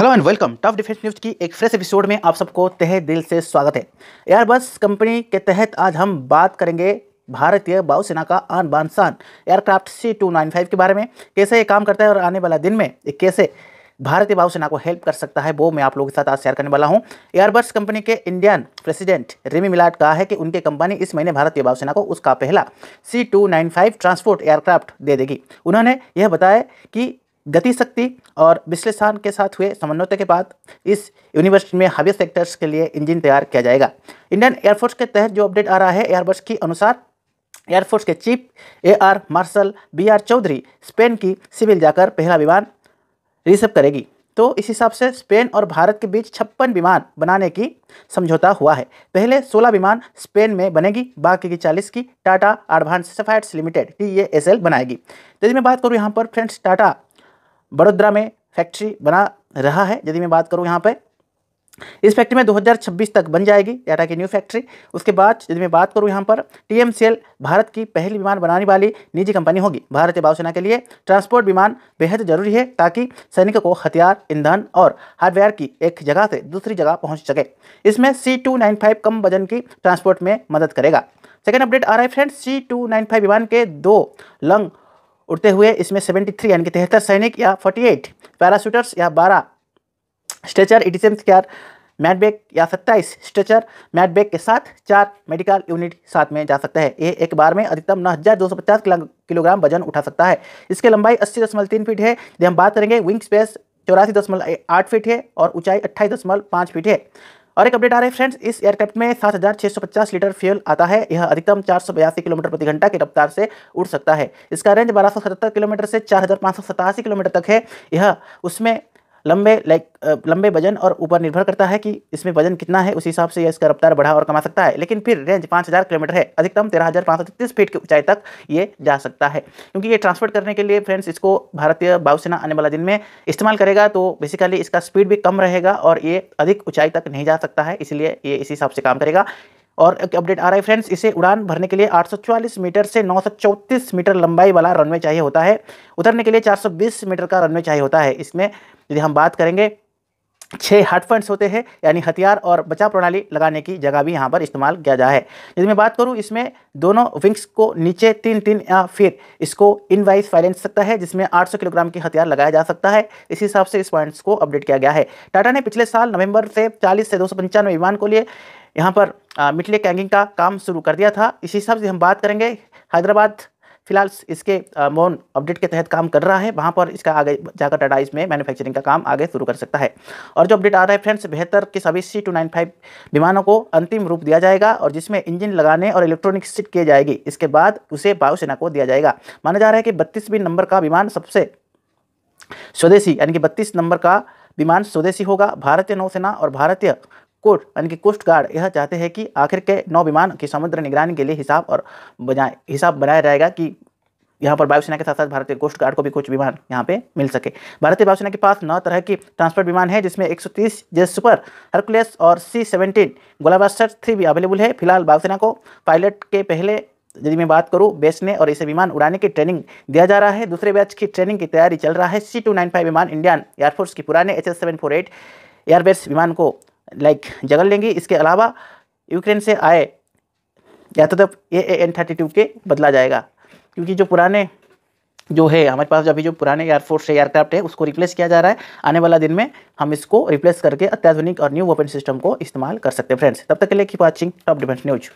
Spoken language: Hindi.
हेलो एंड वेलकम टफ डिफेंस न्यूज की एक फ्रेश एपिसोड में आप सबको तहे दिल से स्वागत है एयरबस कंपनी के तहत आज हम बात करेंगे भारतीय वायुसेना का आन बान शान aircraft C two nine five के बारे में कैसे ये काम करता है और आने वाला दिन में ये कैसे भारतीय वायुसेना को हेल्प कर सकता है वो मैं आप लोगों के साथ आज शेयर करने वाला हूँ एयरबस कंपनी के इंडियन प्रेसिडेंट रेमी मिलाट कहा है कि उनकी कंपनी इस महीने भारतीय वायुसेना को उसका पहला C two nine five transport aircraft दे देगी उन्होंने यह बताया कि गति शक्ति और विश्लेषण के साथ हुए समन्वय के बाद इस यूनिवर्सिटी में हवे सेक्टर्स के लिए इंजन तैयार किया जाएगा इंडियन एयरफोर्स के तहत जो अपडेट आ रहा है एयरबस के अनुसार एयरफोर्स के chief air marshal B R Chaudhari Spain की सिविल जाकर पहला विमान रिसीव करेगी तो इस हिसाब से स्पेन और भारत के बीच छप्पन विमान बनाने की समझौता हुआ है पहले 16 विमान स्पेन में बनेगी बाकी की 40 की टाटा एडवांस लिमिटेड की ये एस एल बनाएगी तो यदि मैं बात करूँ यहाँ पर फ्रेंड्स टाटा बड़ोदरा में फैक्ट्री बना रहा है यदि मैं बात करूँ यहाँ पर इस फैक्ट्री में 2026 तक बन जाएगी टाटा की न्यू फैक्ट्री उसके बाद यदि मैं बात करूँ यहाँ पर टीएमसीएल भारत की पहली विमान बनाने वाली निजी कंपनी होगी भारतीय वायुसेना के लिए ट्रांसपोर्ट विमान बेहद जरूरी है ताकि सैनिक को हथियार ईंधन और हार्डवेयर की एक जगह से दूसरी जगह पहुँच सके इसमें सी कम वजन की ट्रांसपोर्ट में मदद करेगा सेकेंड अपडेट आ रहा है फ्रेंड सी विमान के दो लंग उड़ते हुए इसमें 73 यानी कि तिहत्तर सैनिक या 48 पैराशूटर्स या 12 स्ट्रेचर एडिसम केयर मैटबैक या 27 स्ट्रेचर मैटबैक के साथ चार मेडिकल यूनिट साथ में जा सकता है ये एक बार में अधिकतम नौ हज़ार दो सौ पचास किलोग्राम वजन उठा सकता है इसके लंबाई अस्सी दशमलव तीन फीट है यदि हम बात करेंगे विंग स्पेस चौरासी दशमलव आठ फीट है और ऊंचाई अट्ठाईस दशमलव पाँच फीट है और एक अपडेट आ रहा है फ्रेंड्स इस एयरक्राफ्ट में 7,650 लीटर फ्यूल आता है यह अधिकतम चार किलोमीटर प्रति घंटा की रफ्तार से उड़ सकता है इसका रेंज बारह किलोमीटर से चार किलोमीटर तक है यह उसमें लंबे लाइक लंबे वजन और ऊपर निर्भर करता है कि इसमें वजन कितना है उसी हिसाब से यह इसका रफ्तार बढ़ा और कमा सकता है लेकिन फिर रेंज पाँच हज़ार किलोमीटर है अधिकतम तेरह हज़ार पाँच सौ छत्तीस फीट की ऊंचाई तक ये जा सकता है क्योंकि ये ट्रांसपोर्ट करने के लिए फ्रेंड्स इसको भारतीय वायुसेना आने वाला दिन में इस्तेमाल करेगा तो बेसिकली इसका स्पीड भी कम रहेगा और ये अधिक ऊंचाई तक नहीं जा सकता है इसलिए ये इस हिसाब से काम करेगा और एक अपडेट आ रहा है फ्रेंड्स इसे उड़ान भरने के लिए 844 मीटर से 934 मीटर लंबाई वाला रनवे चाहिए होता है उतरने के लिए 420 मीटर का रनवे चाहिए होता है इसमें यदि हम बात करेंगे छः हार्ट फंड्स होते हैं यानी हथियार और बचाव प्रणाली लगाने की जगह भी यहाँ पर इस्तेमाल किया जाए यदि मैं बात करूँ इसमें दोनों विंग्स को नीचे तीन तीन या फिर इसको इन वाइज फाइलेंस सकता है जिसमें 800 किलोग्राम की हथियार लगाया जा सकता है इस हिसाब से इस पॉइंट्स को अपडेट किया गया है टाटा ने पिछले साल नवंबर से चालीस से दो विमान को लिए यहाँ पर मिटले कैंगिंग का काम शुरू कर दिया था इसी हिसाब से हम बात करेंगे हैदराबाद फिलहाल इसके मोन अपडेट के तहत काम कर रहा है वहाँ पर इसका आगे जाकर टाटा इसमें मैन्युफैक्चरिंग का काम आगे शुरू कर सकता है और जो अपडेट आ रहा है फ्रेंड्स बेहतर के सभी सी टू नाइन फाइव विमानों को अंतिम रूप दिया जाएगा और जिसमें इंजन लगाने और इलेक्ट्रॉनिक सीट की जाएगी इसके बाद उसे वायुसेना को दिया जाएगा माना जा रहा है कि बत्तीसवीं नंबर का विमान सबसे स्वदेशी यानी कि बत्तीस नंबर का विमान स्वदेशी होगा भारतीय नौसेना और भारतीय कोर्ट यानी कि कोस्ट गार्ड यह चाहते हैं कि आखिर के नौ विमान की समुद्र निगरानी के लिए हिसाब और बनाए हिसाब बनाया जाएगा कि यहाँ पर वायुसेना के साथ साथ भारतीय कोस्ट गार्ड को भी कुछ विमान यहाँ पे मिल सके भारतीय वायुसेना के पास नौ तरह की ट्रांसपोर्ट विमान है जिसमें 130 जे सुपर हर्कुलस और सी सेवनटीन गोलाबास्टर थ्री भी अवेलेबल है फिलहाल वायुसेना को पायलट के पहले यदि मैं बात करूँ बेचने और इसे विमान उड़ाने की ट्रेनिंग दिया जा रहा है दूसरे बैच की ट्रेनिंग की तैयारी चल रहा है सी टू नाइन फाइव विमान इंडियन एयरफोर्स की पुराने H S seven four eight airbase विमान को लाइक जगह लेंगी इसके अलावा यूक्रेन से आए या तो तब ए एन थर्टी टू के बदला जाएगा क्योंकि जो पुराने जो है हमारे पास अभी जो पुराने एयरफोर्स है एयरक्राफ्ट है उसको रिप्लेस किया जा रहा है आने वाला दिन में हम इसको रिप्लेस करके अत्याधुनिक और न्यू वेपन सिस्टम को इस्तेमाल कर सकते हैं फ्रेंड्स तब तक के लिए की वॉचिंग टॉप डिफेंस न्यूज़